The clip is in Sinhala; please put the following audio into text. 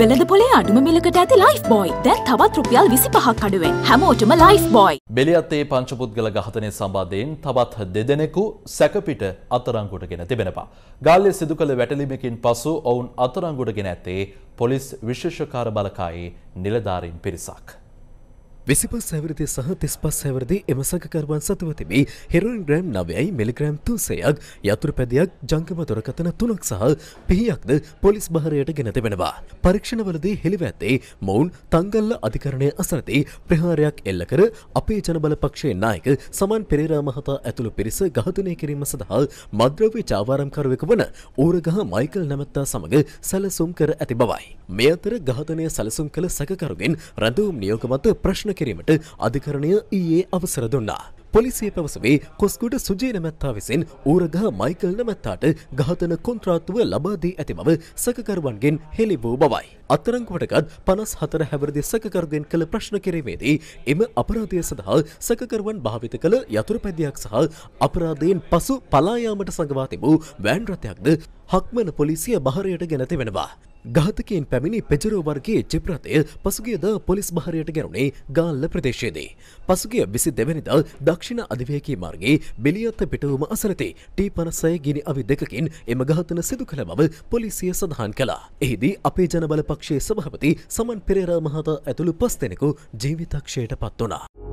වෙලද පොලේ අඩුම මිලකට ඇති ලයිෆ් බෝයි දැන් තවත් රුපියල් විසි පහක් අඩුවෙන් හැමෝටම ලයිෆ් බෝයි. බෙලියත්තේ පංචපුද්ගල ගහතනය සම්බාධයෙන් තවත් දෙදෙනෙකු සැකපිට අතරංගුට ගෙන තිබෙනවා. ගාල්ලය සිදු කළ වැටලීමකින් පසු ඔවුන් අතරංගුට ගෙන ඇත්තේ පොලිස් විශේෂකාර බලකායේ නිලධාරින් පිරිසක්. විසිපස් සැවරදය සහ තිස් පස් සැවරදි එම සකකරුවන් සතුව තිබී හෙරන් ග්‍රෑම් නවයයි මිලිග්‍රෑම් තුන්සයක් යතුර පැදයක් ජංගම තොරකතන තුනක් සහ පිහියක්ද පොලිස් භාරයට ගෙන තිබෙනවා. පරීක්ෂණවලදී හෙළිව ඇත්තේ මොවුන් තංගල්ල අධිකරණය අසරති ප්‍රහාරයක් එල්ල කර අපේ ජනබල පක්ෂයේ නායක සමන් පෙරේරා මහතා ඇතුළු පිරිස ඝාතනය කිරීම සඳහා මද්‍රව්‍ය චාවාරම්කරුවෙක වන ඌරගහ මයිකල් නැමැත්තා සමග සැලසුම් කර ඇති බවයි. මේ අතර ඝාතනය සැලසුම් කළ සැකකරුගෙන් රැඳවුම් නියෝග මත ප්‍රශ්න කිරීමට අධිකරණය ඊයේ අවසර දුන්නා. පොලිසිය පැවසවේ කොස්කුට සුජය නැමැත්තා විසින් ඌරගහ මයිකල් නැමැත්තාට ඝාතන කොන්ත්‍රාත්තුව ලබාදී ඇති බව සකකරුවන්ගෙන් හෙළි වූ බවයි. අත්තරංකුවටගත් පනස් හතර හැවරදි සකකරුගෙන් කළ ප්‍රශ්න කිරීමේදී එම අපරාධය සඳහා සකකරුවන් භාවිත කළ යතුරුපැදියක් සහ අපරාධයෙන් පසු පලායාමට සඟවා තිබූ වෑන් රථයක්ද හක්මන පොලිසිය බහරයට ගැනති වෙනවා. ඝාතකයන් පැමිණි පෙජරෝ වර්ගයේ ජිප් රථය පසුගියදා පොලිස් භාරයට ගැනුණේ ගාල්ල ප්‍රදේශයේදී. පසුගිය 22 වෙනිදා දක්ෂිණ අධිවේගී මාර්ගයේ බෙලියත් පිටවුම අසලතේ T56 ගිනි අවි දෙකකින් එම ඝාතන සිදු කළ බව පොලිසිය සඳහන් කළා. එහිදී අපේ ජනබල පක්ෂයේ සභාපති සමන් පෙරේරා මහතා ඇතුළු පස් දෙනෙකු ජීවිතක්ෂයට පත් වුණා.